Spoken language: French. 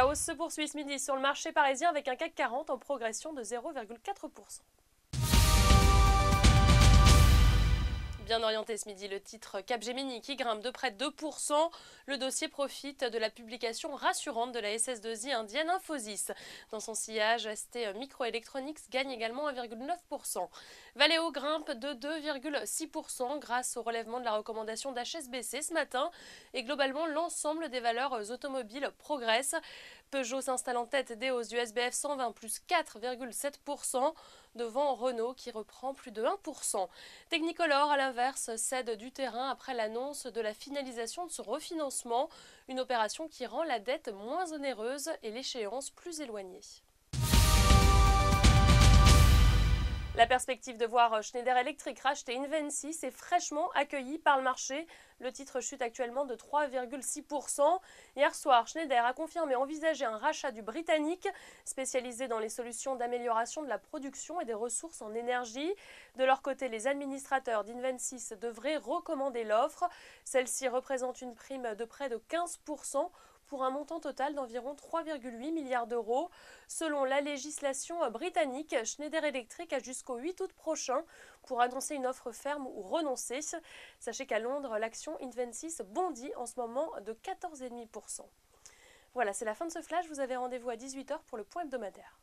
La hausse se poursuit ce midi sur le marché parisien avec un CAC 40 en progression de 0,4%. bien orienté ce midi le titre Capgemini qui grimpe de près de 2%. Le dossier profite de la publication rassurante de la SS2I indienne Infosys. Dans son sillage, ST Microelectronics gagne également 1,9%. Valeo grimpe de 2,6% grâce au relèvement de la recommandation d'HSBC ce matin et globalement l'ensemble des valeurs automobiles progresse. Peugeot s'installe en tête des hausses du SBF 120 plus 4,7% devant Renault qui reprend plus de 1%. Technicolor à l'inverse cède du terrain après l'annonce de la finalisation de ce refinancement, une opération qui rend la dette moins onéreuse et l'échéance plus éloignée. La perspective de voir euh, Schneider Electric racheter Inven6 est fraîchement accueillie par le marché. Le titre chute actuellement de 3,6%. Hier soir, Schneider a confirmé envisager un rachat du Britannique, spécialisé dans les solutions d'amélioration de la production et des ressources en énergie. De leur côté, les administrateurs d'Invensys devraient recommander l'offre. Celle-ci représente une prime de près de 15% pour un montant total d'environ 3,8 milliards d'euros. Selon la législation euh, britannique, Schneider Electric a jusqu'au 8 août prochain pour annoncer une offre ferme ou renoncer. Sachez qu'à Londres, l'action Invensys bondit en ce moment de 14,5%. Voilà, c'est la fin de ce flash. Vous avez rendez-vous à 18h pour le point hebdomadaire.